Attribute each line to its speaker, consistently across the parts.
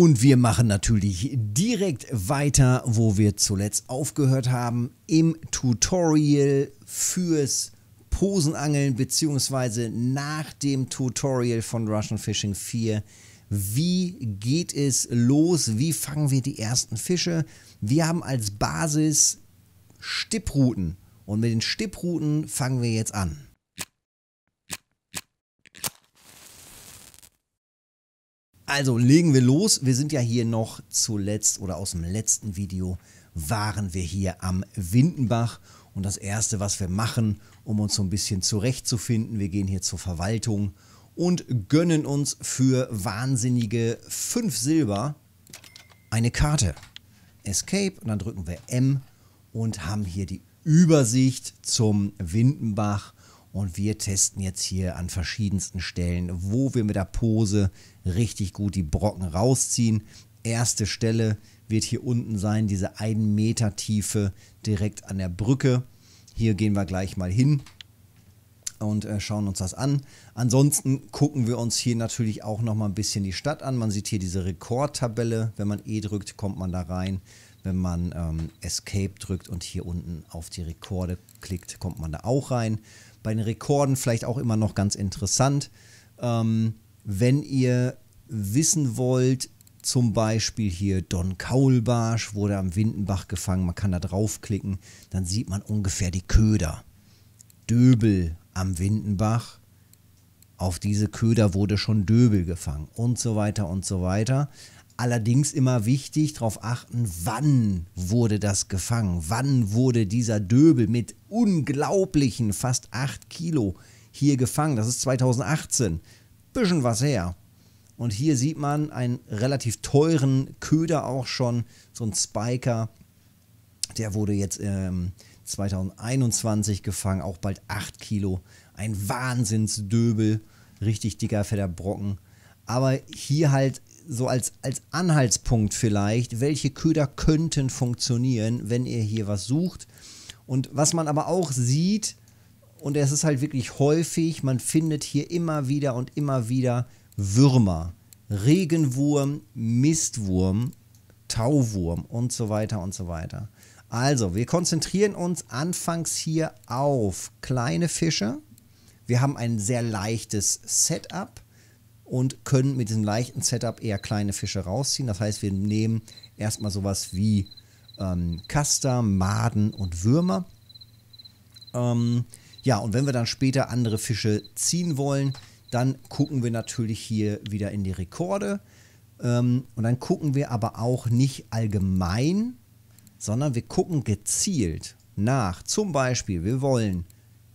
Speaker 1: Und wir machen natürlich direkt weiter, wo wir zuletzt aufgehört haben, im Tutorial fürs Posenangeln beziehungsweise nach dem Tutorial von Russian Fishing 4. Wie geht es los? Wie fangen wir die ersten Fische? Wir haben als Basis Stippruten und mit den Stippruten fangen wir jetzt an. Also legen wir los. Wir sind ja hier noch zuletzt oder aus dem letzten Video waren wir hier am Windenbach. Und das Erste, was wir machen, um uns so ein bisschen zurechtzufinden, wir gehen hier zur Verwaltung und gönnen uns für wahnsinnige 5 Silber eine Karte. Escape und dann drücken wir M und haben hier die Übersicht zum Windenbach und wir testen jetzt hier an verschiedensten Stellen, wo wir mit der Pose richtig gut die Brocken rausziehen. Erste Stelle wird hier unten sein, diese 1 Meter Tiefe direkt an der Brücke. Hier gehen wir gleich mal hin und äh, schauen uns das an. Ansonsten gucken wir uns hier natürlich auch noch mal ein bisschen die Stadt an. Man sieht hier diese Rekordtabelle. Wenn man E drückt, kommt man da rein wenn man ähm, Escape drückt und hier unten auf die Rekorde klickt, kommt man da auch rein. Bei den Rekorden vielleicht auch immer noch ganz interessant. Ähm, wenn ihr wissen wollt, zum Beispiel hier Don Kaulbarsch wurde am Windenbach gefangen, man kann da draufklicken, dann sieht man ungefähr die Köder. Döbel am Windenbach, auf diese Köder wurde schon Döbel gefangen und so weiter und so weiter. Allerdings immer wichtig darauf achten, wann wurde das gefangen? Wann wurde dieser Döbel mit unglaublichen fast 8 Kilo hier gefangen? Das ist 2018. Bisschen was her. Und hier sieht man einen relativ teuren Köder auch schon, so ein Spiker. Der wurde jetzt ähm, 2021 gefangen, auch bald 8 Kilo. Ein Wahnsinnsdöbel, richtig dicker, fetter Brocken. Aber hier halt so als, als Anhaltspunkt vielleicht, welche Köder könnten funktionieren, wenn ihr hier was sucht. Und was man aber auch sieht, und es ist halt wirklich häufig, man findet hier immer wieder und immer wieder Würmer. Regenwurm, Mistwurm, Tauwurm und so weiter und so weiter. Also, wir konzentrieren uns anfangs hier auf kleine Fische. Wir haben ein sehr leichtes Setup und können mit diesem leichten Setup eher kleine Fische rausziehen. Das heißt, wir nehmen erstmal sowas wie ähm, Kaster, Maden und Würmer. Ähm, ja, und wenn wir dann später andere Fische ziehen wollen, dann gucken wir natürlich hier wieder in die Rekorde. Ähm, und dann gucken wir aber auch nicht allgemein, sondern wir gucken gezielt nach. Zum Beispiel, wir wollen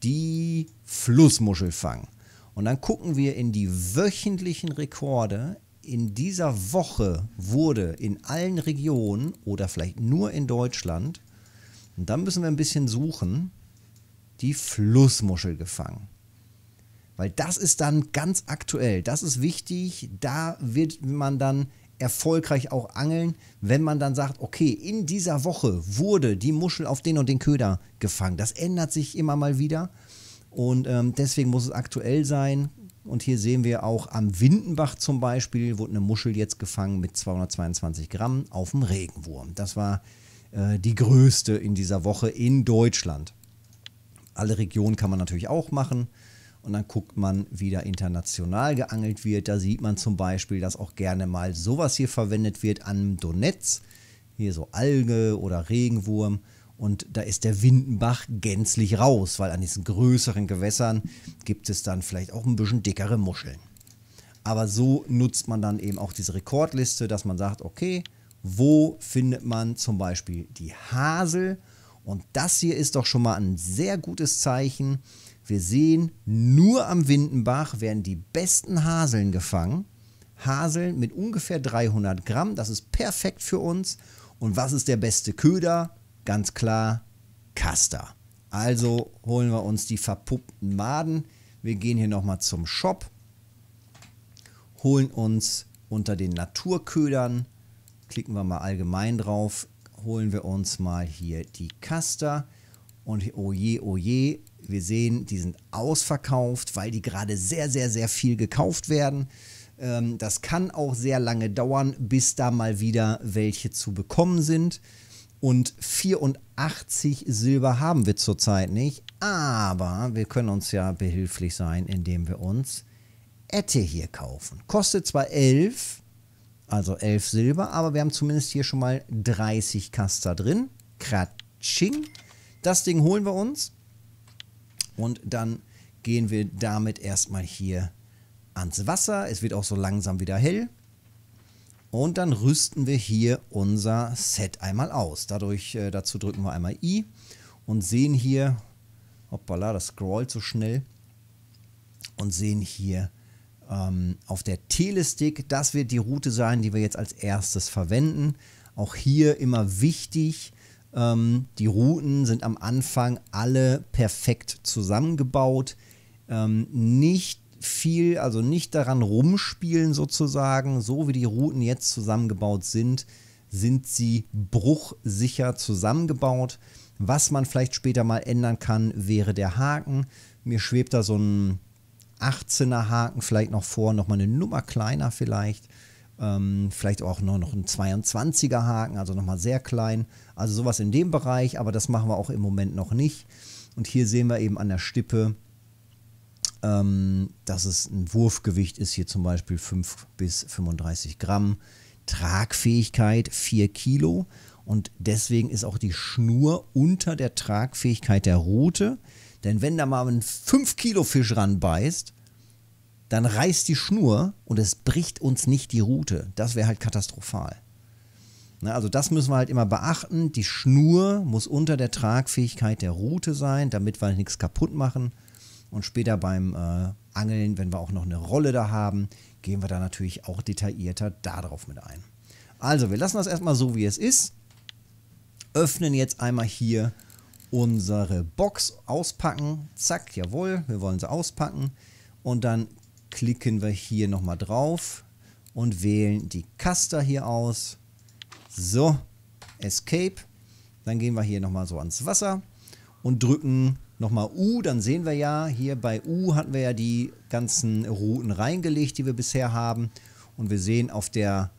Speaker 1: die Flussmuschel fangen. Und dann gucken wir in die wöchentlichen Rekorde. In dieser Woche wurde in allen Regionen oder vielleicht nur in Deutschland, und dann müssen wir ein bisschen suchen, die Flussmuschel gefangen. Weil das ist dann ganz aktuell, das ist wichtig, da wird man dann erfolgreich auch angeln, wenn man dann sagt, okay, in dieser Woche wurde die Muschel auf den und den Köder gefangen. Das ändert sich immer mal wieder. Und ähm, deswegen muss es aktuell sein. Und hier sehen wir auch am Windenbach zum Beispiel wurde eine Muschel jetzt gefangen mit 222 Gramm auf dem Regenwurm. Das war äh, die größte in dieser Woche in Deutschland. Alle Regionen kann man natürlich auch machen. Und dann guckt man, wie da international geangelt wird. Da sieht man zum Beispiel, dass auch gerne mal sowas hier verwendet wird an Donetz. Hier so Alge oder Regenwurm und da ist der Windenbach gänzlich raus, weil an diesen größeren Gewässern gibt es dann vielleicht auch ein bisschen dickere Muscheln. Aber so nutzt man dann eben auch diese Rekordliste, dass man sagt, okay, wo findet man zum Beispiel die Hasel? Und das hier ist doch schon mal ein sehr gutes Zeichen. Wir sehen, nur am Windenbach werden die besten Haseln gefangen. Haseln mit ungefähr 300 Gramm, das ist perfekt für uns. Und was ist der beste Köder? ganz klar Custer. Also holen wir uns die verpuppten Maden. Wir gehen hier nochmal zum Shop, holen uns unter den Naturködern, klicken wir mal allgemein drauf, holen wir uns mal hier die Custer. Und oje, oh oje, oh wir sehen, die sind ausverkauft, weil die gerade sehr, sehr, sehr viel gekauft werden. Ähm, das kann auch sehr lange dauern, bis da mal wieder welche zu bekommen sind und 84 Silber haben wir zurzeit nicht. Aber wir können uns ja behilflich sein, indem wir uns Ette hier kaufen. Kostet zwar 11, also 11 Silber, aber wir haben zumindest hier schon mal 30 Kaster drin. Kratsching. Das Ding holen wir uns. Und dann gehen wir damit erstmal hier ans Wasser. Es wird auch so langsam wieder hell. Und dann rüsten wir hier unser Set einmal aus. Dadurch, äh, dazu drücken wir einmal I und sehen hier, hoppala, das scrollt so schnell, und sehen hier ähm, auf der Telestick, das wird die Route sein, die wir jetzt als erstes verwenden. Auch hier immer wichtig, ähm, die Routen sind am Anfang alle perfekt zusammengebaut. Ähm, nicht viel, also nicht daran rumspielen sozusagen. So wie die Routen jetzt zusammengebaut sind, sind sie bruchsicher zusammengebaut. Was man vielleicht später mal ändern kann, wäre der Haken. Mir schwebt da so ein 18er Haken vielleicht noch vor, nochmal eine Nummer kleiner vielleicht. Ähm, vielleicht auch noch, noch ein 22er Haken, also nochmal sehr klein. Also sowas in dem Bereich, aber das machen wir auch im Moment noch nicht. Und hier sehen wir eben an der Stippe, ähm, dass es ein Wurfgewicht ist, hier zum Beispiel 5 bis 35 Gramm, Tragfähigkeit 4 Kilo und deswegen ist auch die Schnur unter der Tragfähigkeit der Route, denn wenn da mal ein 5 Kilo Fisch ranbeißt, dann reißt die Schnur und es bricht uns nicht die Route. Das wäre halt katastrophal. Na, also das müssen wir halt immer beachten. Die Schnur muss unter der Tragfähigkeit der Route sein, damit wir halt nichts kaputt machen. Und später beim äh, Angeln, wenn wir auch noch eine Rolle da haben, gehen wir da natürlich auch detaillierter darauf mit ein. Also, wir lassen das erstmal so, wie es ist. Öffnen jetzt einmal hier unsere Box, auspacken. Zack, jawohl, wir wollen sie auspacken. Und dann klicken wir hier nochmal drauf und wählen die Caster hier aus. So, Escape. Dann gehen wir hier nochmal so ans Wasser und drücken nochmal U, dann sehen wir ja, hier bei U hatten wir ja die ganzen Routen reingelegt, die wir bisher haben. Und wir sehen, auf der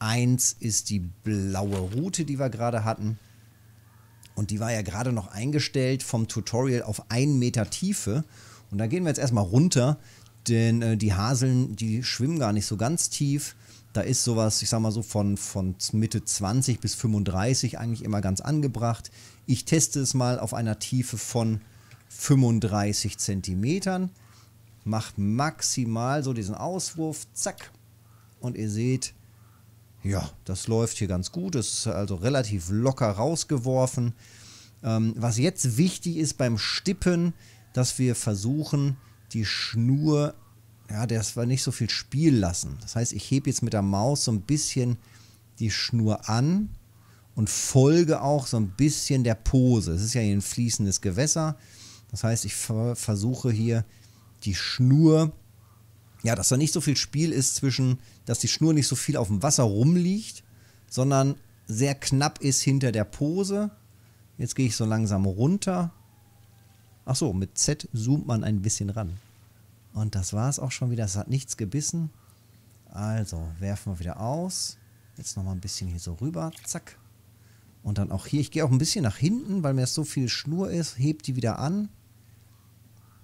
Speaker 1: 1 ist die blaue Route, die wir gerade hatten. Und die war ja gerade noch eingestellt vom Tutorial auf 1 Meter Tiefe. Und da gehen wir jetzt erstmal runter, denn äh, die Haseln, die schwimmen gar nicht so ganz tief. Da ist sowas, ich sag mal so von, von Mitte 20 bis 35 eigentlich immer ganz angebracht. Ich teste es mal auf einer Tiefe von 35 cm. Macht maximal so diesen Auswurf, zack. Und ihr seht, ja, das läuft hier ganz gut. Es ist also relativ locker rausgeworfen. Ähm, was jetzt wichtig ist beim Stippen, dass wir versuchen, die Schnur, ja, das war nicht so viel Spiel lassen. Das heißt, ich hebe jetzt mit der Maus so ein bisschen die Schnur an und folge auch so ein bisschen der Pose. Es ist ja hier ein fließendes Gewässer. Das heißt, ich ver versuche hier die Schnur, ja, dass da nicht so viel Spiel ist zwischen, dass die Schnur nicht so viel auf dem Wasser rumliegt, sondern sehr knapp ist hinter der Pose. Jetzt gehe ich so langsam runter. Ach so, mit Z zoomt man ein bisschen ran. Und das war es auch schon wieder. Es hat nichts gebissen. Also, werfen wir wieder aus. Jetzt nochmal ein bisschen hier so rüber. Zack. Und dann auch hier. Ich gehe auch ein bisschen nach hinten, weil mir so viel Schnur ist. Heb die wieder an.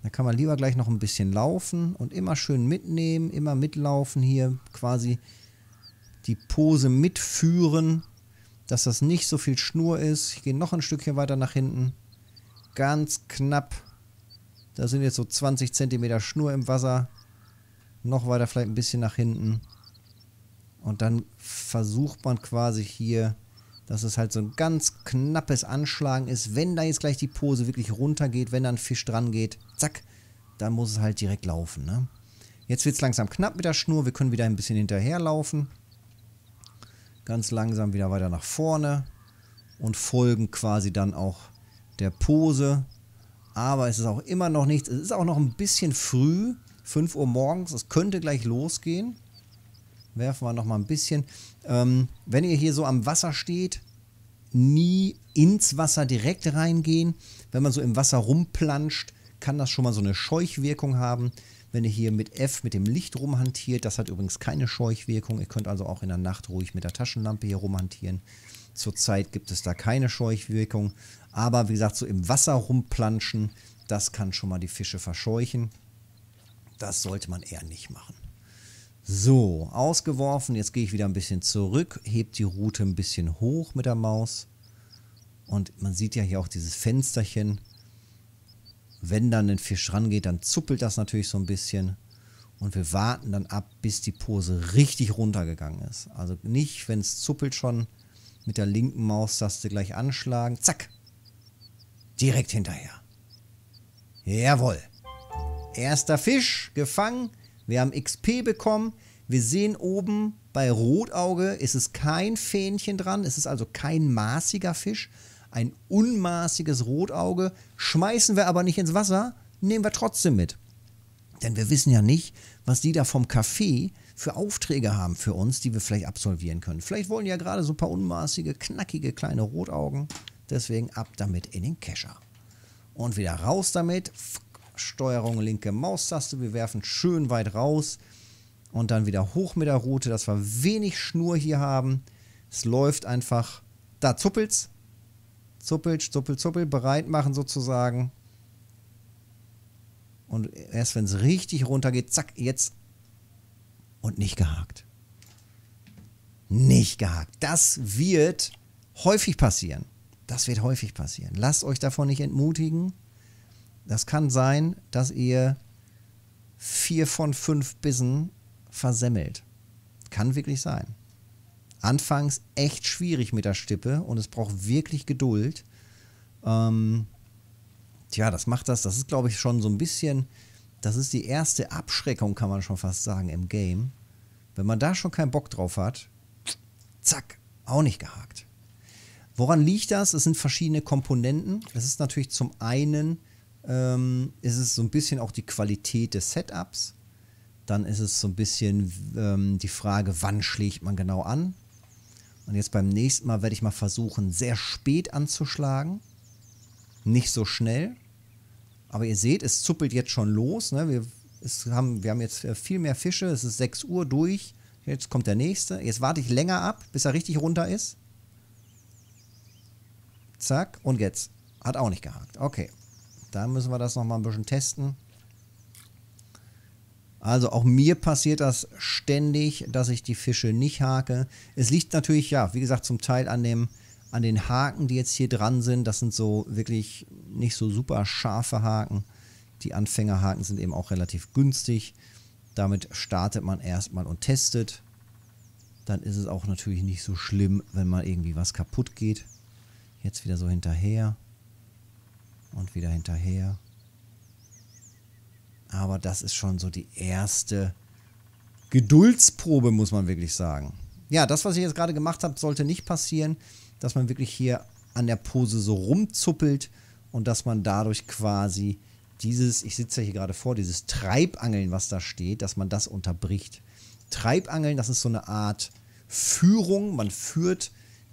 Speaker 1: Da kann man lieber gleich noch ein bisschen laufen und immer schön mitnehmen, immer mitlaufen hier, quasi die Pose mitführen, dass das nicht so viel Schnur ist. Ich gehe noch ein Stückchen weiter nach hinten. Ganz knapp. Da sind jetzt so 20 cm Schnur im Wasser. Noch weiter vielleicht ein bisschen nach hinten. Und dann versucht man quasi hier dass es halt so ein ganz knappes Anschlagen ist. Wenn da jetzt gleich die Pose wirklich runtergeht, wenn da ein Fisch dran geht, zack, dann muss es halt direkt laufen. Ne? Jetzt wird es langsam knapp mit der Schnur. Wir können wieder ein bisschen hinterherlaufen. Ganz langsam wieder weiter nach vorne und folgen quasi dann auch der Pose. Aber es ist auch immer noch nichts. Es ist auch noch ein bisschen früh, 5 Uhr morgens. Es könnte gleich losgehen werfen wir noch mal ein bisschen. Ähm, wenn ihr hier so am Wasser steht, nie ins Wasser direkt reingehen. Wenn man so im Wasser rumplanscht, kann das schon mal so eine Scheuchwirkung haben. Wenn ihr hier mit F mit dem Licht rumhantiert, das hat übrigens keine Scheuchwirkung. Ihr könnt also auch in der Nacht ruhig mit der Taschenlampe hier rumhantieren. Zurzeit gibt es da keine Scheuchwirkung. Aber wie gesagt, so im Wasser rumplanschen, das kann schon mal die Fische verscheuchen. Das sollte man eher nicht machen. So, ausgeworfen. Jetzt gehe ich wieder ein bisschen zurück, hebt die Route ein bisschen hoch mit der Maus. Und man sieht ja hier auch dieses Fensterchen. Wenn dann ein Fisch rangeht, dann zuppelt das natürlich so ein bisschen. Und wir warten dann ab, bis die Pose richtig runtergegangen ist. Also nicht, wenn es zuppelt schon, mit der linken Maustaste gleich anschlagen. Zack. Direkt hinterher. Jawohl. Erster Fisch gefangen. Wir haben XP bekommen. Wir sehen oben bei Rotauge ist es kein Fähnchen dran. Es ist also kein maßiger Fisch. Ein unmaßiges Rotauge. Schmeißen wir aber nicht ins Wasser, nehmen wir trotzdem mit. Denn wir wissen ja nicht, was die da vom Café für Aufträge haben für uns, die wir vielleicht absolvieren können. Vielleicht wollen die ja gerade so ein paar unmaßige, knackige kleine Rotaugen. Deswegen ab damit in den Kescher. Und wieder raus damit. Steuerung, linke Maustaste. Wir werfen schön weit raus und dann wieder hoch mit der Route, dass wir wenig Schnur hier haben. Es läuft einfach. Da zuppelt's. Zuppelt, zuppelt, zuppelt. Bereit machen sozusagen. Und erst wenn es richtig runter geht, zack, jetzt. Und nicht gehakt. Nicht gehakt. Das wird häufig passieren. Das wird häufig passieren. Lasst euch davon nicht entmutigen. Das kann sein, dass ihr vier von fünf Bissen versemmelt. Kann wirklich sein. Anfangs echt schwierig mit der Stippe und es braucht wirklich Geduld. Ähm, tja, das macht das. Das ist, glaube ich, schon so ein bisschen. Das ist die erste Abschreckung, kann man schon fast sagen, im Game. Wenn man da schon keinen Bock drauf hat, zack, auch nicht gehakt. Woran liegt das? Es sind verschiedene Komponenten. Es ist natürlich zum einen ähm, ist es so ein bisschen auch die Qualität des Setups. Dann ist es so ein bisschen ähm, die Frage, wann schlägt man genau an. Und jetzt beim nächsten Mal werde ich mal versuchen, sehr spät anzuschlagen. Nicht so schnell. Aber ihr seht, es zuppelt jetzt schon los. Ne? Wir, haben, wir haben jetzt äh, viel mehr Fische. Es ist 6 Uhr durch. Jetzt kommt der nächste. Jetzt warte ich länger ab, bis er richtig runter ist. Zack. Und jetzt. Hat auch nicht gehakt. Okay. Da müssen wir das nochmal ein bisschen testen. Also auch mir passiert das ständig, dass ich die Fische nicht hake. Es liegt natürlich, ja, wie gesagt, zum Teil an, dem, an den Haken, die jetzt hier dran sind. Das sind so wirklich nicht so super scharfe Haken. Die Anfängerhaken sind eben auch relativ günstig. Damit startet man erstmal und testet. Dann ist es auch natürlich nicht so schlimm, wenn mal irgendwie was kaputt geht. Jetzt wieder so hinterher und wieder hinterher. Aber das ist schon so die erste Geduldsprobe, muss man wirklich sagen. Ja, das, was ich jetzt gerade gemacht habe, sollte nicht passieren, dass man wirklich hier an der Pose so rumzuppelt und dass man dadurch quasi dieses, ich sitze ja hier gerade vor, dieses Treibangeln, was da steht, dass man das unterbricht. Treibangeln, das ist so eine Art Führung, man führt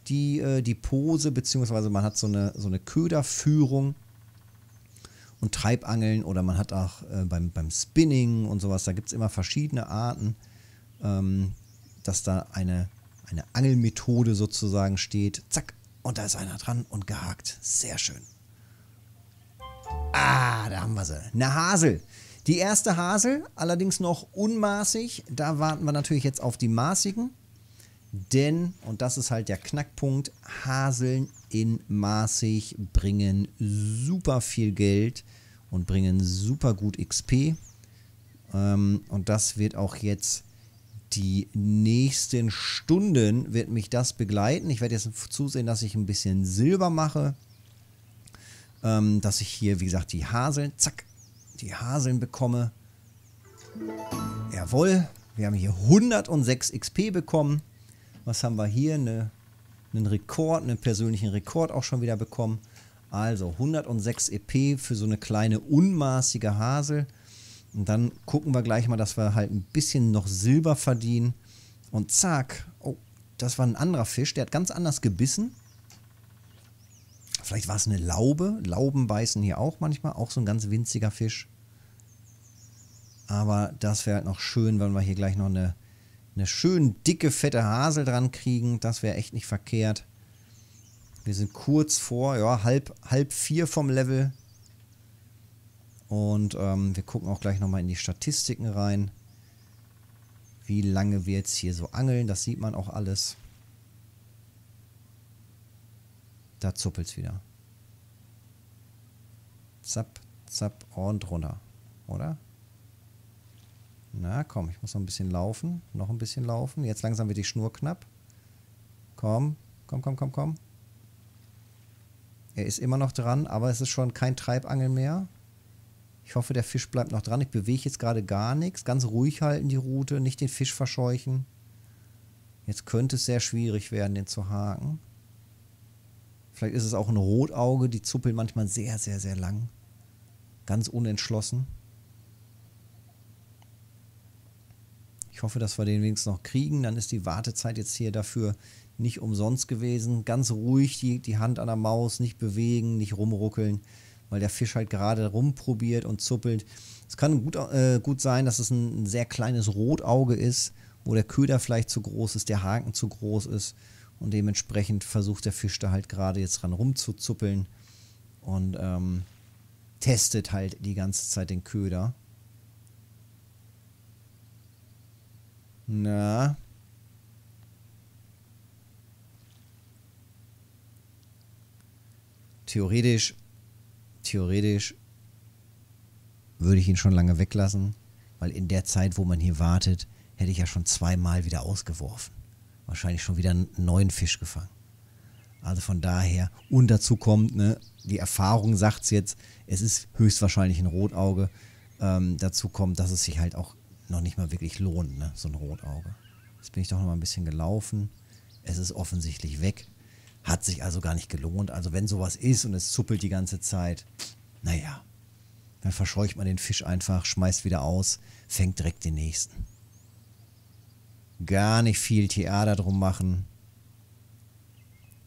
Speaker 1: die, äh, die Pose, beziehungsweise man hat so eine, so eine Köderführung und Treibangeln oder man hat auch äh, beim, beim Spinning und sowas, da gibt es immer verschiedene Arten, ähm, dass da eine, eine Angelmethode sozusagen steht. Zack, und da ist einer dran und gehakt. Sehr schön. Ah, da haben wir sie. Eine Hasel. Die erste Hasel, allerdings noch unmaßig. Da warten wir natürlich jetzt auf die maßigen. Denn, und das ist halt der Knackpunkt, Haseln in Maßig bringen super viel Geld und bringen super gut XP. Ähm, und das wird auch jetzt die nächsten Stunden wird mich das begleiten. Ich werde jetzt zusehen, dass ich ein bisschen Silber mache. Ähm, dass ich hier, wie gesagt, die Haseln, zack, die Haseln bekomme. Jawohl, wir haben hier 106 XP bekommen. Was haben wir hier? Eine, einen Rekord, einen persönlichen Rekord auch schon wieder bekommen. Also 106 EP für so eine kleine unmaßige Hasel. Und dann gucken wir gleich mal, dass wir halt ein bisschen noch Silber verdienen. Und zack, oh, das war ein anderer Fisch, der hat ganz anders gebissen. Vielleicht war es eine Laube. Lauben beißen hier auch manchmal, auch so ein ganz winziger Fisch. Aber das wäre halt noch schön, wenn wir hier gleich noch eine eine schön dicke, fette Hasel dran kriegen. Das wäre echt nicht verkehrt. Wir sind kurz vor, ja, halb, halb vier vom Level. Und ähm, wir gucken auch gleich nochmal in die Statistiken rein. Wie lange wir jetzt hier so angeln, das sieht man auch alles. Da zuppelt es wieder. Zapp, zapp und runter, oder? Na komm, ich muss noch ein bisschen laufen. Noch ein bisschen laufen. Jetzt langsam wird die Schnur knapp. Komm, komm, komm, komm, komm. Er ist immer noch dran, aber es ist schon kein Treibangel mehr. Ich hoffe, der Fisch bleibt noch dran. Ich bewege jetzt gerade gar nichts. Ganz ruhig halten die Route, nicht den Fisch verscheuchen. Jetzt könnte es sehr schwierig werden, den zu haken. Vielleicht ist es auch ein Rotauge. Die zuppeln manchmal sehr, sehr, sehr lang. Ganz unentschlossen. Ich hoffe, dass wir den wenigstens noch kriegen. Dann ist die Wartezeit jetzt hier dafür nicht umsonst gewesen. Ganz ruhig die, die Hand an der Maus, nicht bewegen, nicht rumruckeln, weil der Fisch halt gerade rumprobiert und zuppelt. Es kann gut, äh, gut sein, dass es ein, ein sehr kleines Rotauge ist, wo der Köder vielleicht zu groß ist, der Haken zu groß ist. Und dementsprechend versucht der Fisch da halt gerade jetzt dran rumzuzuppeln und ähm, testet halt die ganze Zeit den Köder. Na. Theoretisch, theoretisch würde ich ihn schon lange weglassen, weil in der Zeit, wo man hier wartet, hätte ich ja schon zweimal wieder ausgeworfen. Wahrscheinlich schon wieder einen neuen Fisch gefangen. Also von daher, und dazu kommt, ne, die Erfahrung sagt es jetzt, es ist höchstwahrscheinlich ein Rotauge. Ähm, dazu kommt, dass es sich halt auch noch nicht mal wirklich lohnt, ne? so ein Rotauge. Jetzt bin ich doch noch mal ein bisschen gelaufen. Es ist offensichtlich weg. Hat sich also gar nicht gelohnt. Also wenn sowas ist und es zuppelt die ganze Zeit, naja, dann verscheucht man den Fisch einfach, schmeißt wieder aus, fängt direkt den nächsten. Gar nicht viel TR darum machen.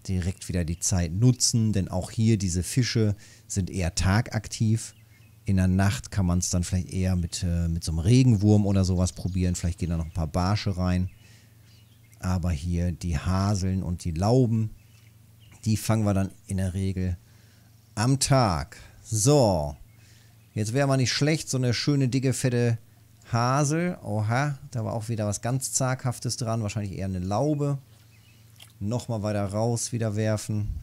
Speaker 1: Direkt wieder die Zeit nutzen, denn auch hier diese Fische sind eher tagaktiv in der Nacht kann man es dann vielleicht eher mit, äh, mit so einem Regenwurm oder sowas probieren. Vielleicht gehen da noch ein paar Barsche rein. Aber hier die Haseln und die Lauben, die fangen wir dann in der Regel am Tag. So, jetzt wäre mal nicht schlecht, so eine schöne, dicke, fette Hasel. Oha, da war auch wieder was ganz Zaghaftes dran. Wahrscheinlich eher eine Laube. Nochmal weiter raus, wieder werfen.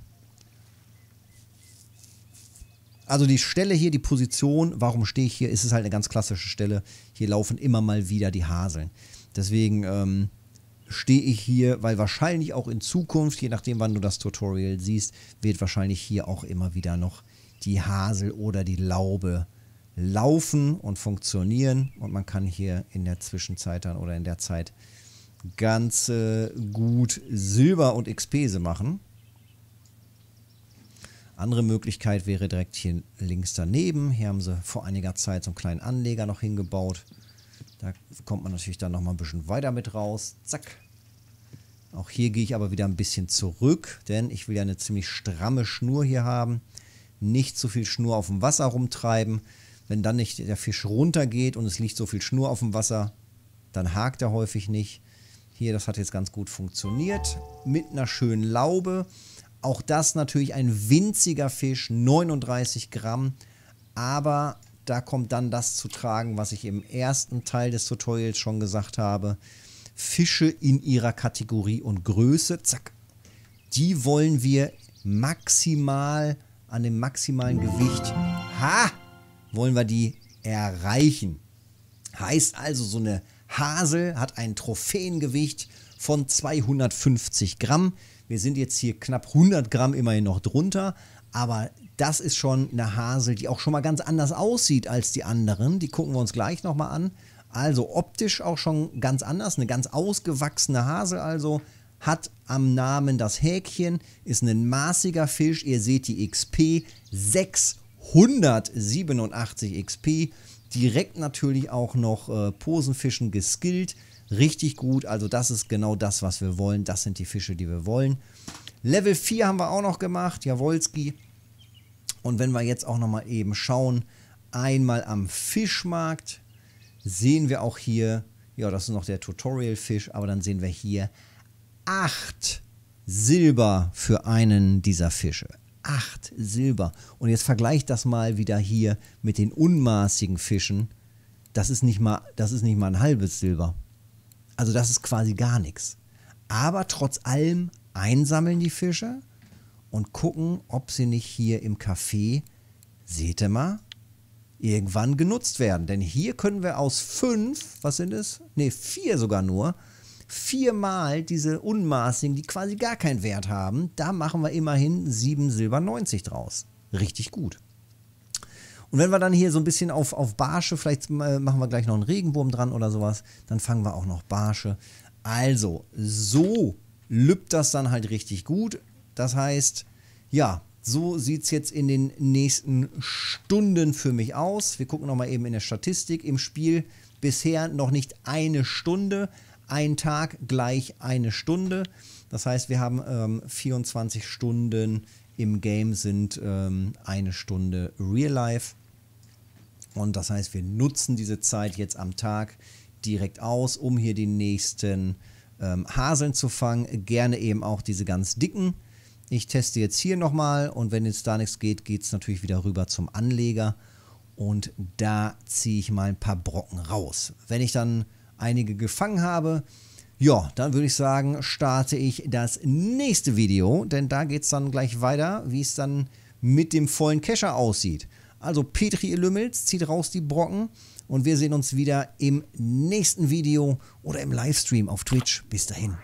Speaker 1: Also die Stelle hier, die Position, warum stehe ich hier, ist es halt eine ganz klassische Stelle. Hier laufen immer mal wieder die Haseln. Deswegen ähm, stehe ich hier, weil wahrscheinlich auch in Zukunft, je nachdem wann du das Tutorial siehst, wird wahrscheinlich hier auch immer wieder noch die Hasel oder die Laube laufen und funktionieren. Und man kann hier in der Zwischenzeit dann oder in der Zeit ganz äh, gut Silber und XP machen. Andere Möglichkeit wäre direkt hier links daneben. Hier haben sie vor einiger Zeit so einen kleinen Anleger noch hingebaut. Da kommt man natürlich dann nochmal ein bisschen weiter mit raus. Zack. Auch hier gehe ich aber wieder ein bisschen zurück, denn ich will ja eine ziemlich stramme Schnur hier haben. Nicht zu so viel Schnur auf dem Wasser rumtreiben. Wenn dann nicht der Fisch runtergeht und es liegt so viel Schnur auf dem Wasser, dann hakt er häufig nicht. Hier, das hat jetzt ganz gut funktioniert. Mit einer schönen Laube. Auch das natürlich ein winziger Fisch, 39 Gramm, aber da kommt dann das zu tragen, was ich im ersten Teil des Tutorials schon gesagt habe. Fische in ihrer Kategorie und Größe, zack, die wollen wir maximal an dem maximalen Gewicht, ha, wollen wir die erreichen. Heißt also, so eine Hasel hat ein Trophäengewicht von 250 Gramm. Wir sind jetzt hier knapp 100 Gramm immerhin noch drunter, aber das ist schon eine Hasel, die auch schon mal ganz anders aussieht als die anderen. Die gucken wir uns gleich nochmal an. Also optisch auch schon ganz anders, eine ganz ausgewachsene Hasel also, hat am Namen das Häkchen, ist ein maßiger Fisch, ihr seht die XP, 687 XP, direkt natürlich auch noch äh, Posenfischen geskillt, richtig gut. Also das ist genau das, was wir wollen. Das sind die Fische, die wir wollen. Level 4 haben wir auch noch gemacht, Jawolski. Und wenn wir jetzt auch nochmal eben schauen, einmal am Fischmarkt sehen wir auch hier, ja, das ist noch der Tutorial-Fisch, aber dann sehen wir hier 8 Silber für einen dieser Fische. 8 Silber. Und jetzt vergleicht das mal wieder hier mit den unmaßigen Fischen. Das ist nicht mal, das ist nicht mal ein halbes Silber. Also das ist quasi gar nichts. Aber trotz allem einsammeln die Fische und gucken, ob sie nicht hier im Café, seht ihr mal, irgendwann genutzt werden. Denn hier können wir aus fünf, was sind es? Ne, vier sogar nur, viermal diese Unmaßigen, die quasi gar keinen Wert haben, da machen wir immerhin 7 Silber 90 draus. Richtig gut. Und wenn wir dann hier so ein bisschen auf, auf Barsche, vielleicht machen wir gleich noch einen Regenwurm dran oder sowas, dann fangen wir auch noch Barsche. Also, so lübt das dann halt richtig gut. Das heißt, ja, so sieht es jetzt in den nächsten Stunden für mich aus. Wir gucken nochmal eben in der Statistik. Im Spiel bisher noch nicht eine Stunde. Ein Tag gleich eine Stunde. Das heißt, wir haben ähm, 24 Stunden im Game sind ähm, eine Stunde Real Life. Und das heißt, wir nutzen diese Zeit jetzt am Tag direkt aus, um hier die nächsten ähm, Haseln zu fangen. Gerne eben auch diese ganz dicken. Ich teste jetzt hier nochmal und wenn jetzt da nichts geht, geht es natürlich wieder rüber zum Anleger und da ziehe ich mal ein paar Brocken raus. Wenn ich dann einige gefangen habe, ja, dann würde ich sagen, starte ich das nächste Video, denn da geht es dann gleich weiter, wie es dann mit dem vollen Kescher aussieht. Also Petri Lümmels zieht raus die Brocken und wir sehen uns wieder im nächsten Video oder im Livestream auf Twitch. Bis dahin.